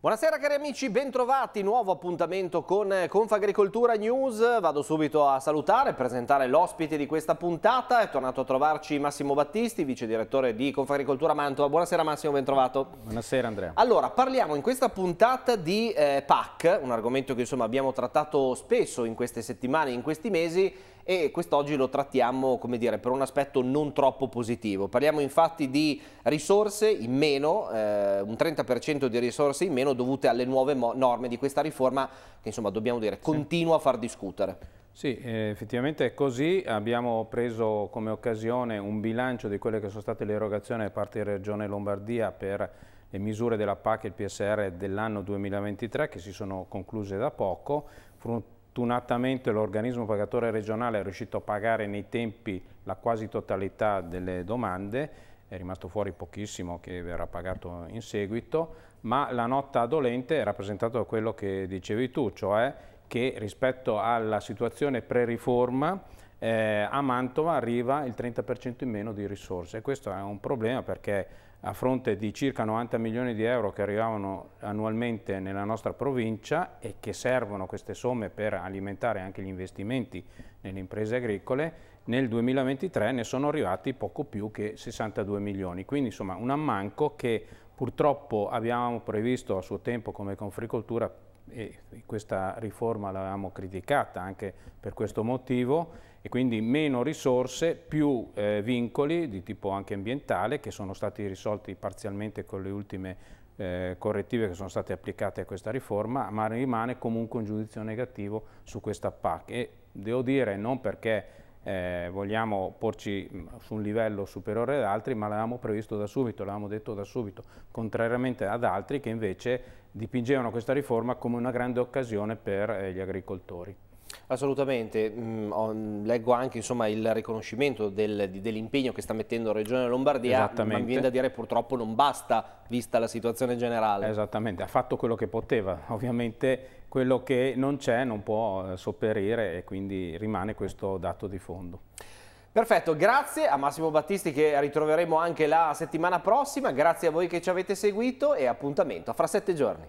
Buonasera cari amici, bentrovati, nuovo appuntamento con eh, Confagricoltura News. Vado subito a salutare e presentare l'ospite di questa puntata. È tornato a trovarci Massimo Battisti, vice direttore di Confagricoltura Mantova. Buonasera Massimo, bentrovato. Buonasera Andrea. Allora, parliamo in questa puntata di eh, PAC, un argomento che insomma abbiamo trattato spesso in queste settimane, in questi mesi e quest'oggi lo trattiamo dire, per un aspetto non troppo positivo. Parliamo infatti di risorse in meno, eh, un 30% di risorse in meno dovute alle nuove norme di questa riforma che insomma dobbiamo dire continua a far discutere. Sì, eh, effettivamente è così. Abbiamo preso come occasione un bilancio di quelle che sono state le erogazioni da parte di Regione Lombardia per le misure della PAC e il PSR dell'anno 2023 che si sono concluse da poco. Fortunatamente l'organismo pagatore regionale è riuscito a pagare nei tempi la quasi totalità delle domande, è rimasto fuori pochissimo che verrà pagato in seguito, ma la nota dolente è rappresentata da quello che dicevi tu, cioè che rispetto alla situazione pre-riforma eh, a Mantova arriva il 30% in meno di risorse. E questo è un problema perché a fronte di circa 90 milioni di euro che arrivavano annualmente nella nostra provincia e che servono queste somme per alimentare anche gli investimenti nelle imprese agricole, nel 2023 ne sono arrivati poco più che 62 milioni. Quindi insomma un ammanco che purtroppo avevamo previsto a suo tempo come Confricoltura e questa riforma l'avevamo criticata anche per questo motivo, e quindi meno risorse, più eh, vincoli di tipo anche ambientale che sono stati risolti parzialmente con le ultime eh, correttive che sono state applicate a questa riforma, ma rimane comunque un giudizio negativo su questa PAC e devo dire non perché eh, vogliamo porci mm, su un livello superiore ad altri, ma l'avevamo previsto da subito, l'avevamo detto da subito, contrariamente ad altri che invece dipingevano questa riforma come una grande occasione per eh, gli agricoltori. Assolutamente, mm, mm, leggo anche insomma, il riconoscimento del, dell'impegno che sta mettendo Regione Lombardia, ma mi viene da dire purtroppo non basta vista la situazione generale. Esattamente, ha fatto quello che poteva, ovviamente quello che non c'è non può eh, sopperire e quindi rimane questo dato di fondo. Perfetto, grazie a Massimo Battisti che ritroveremo anche la settimana prossima, grazie a voi che ci avete seguito e appuntamento fra sette giorni.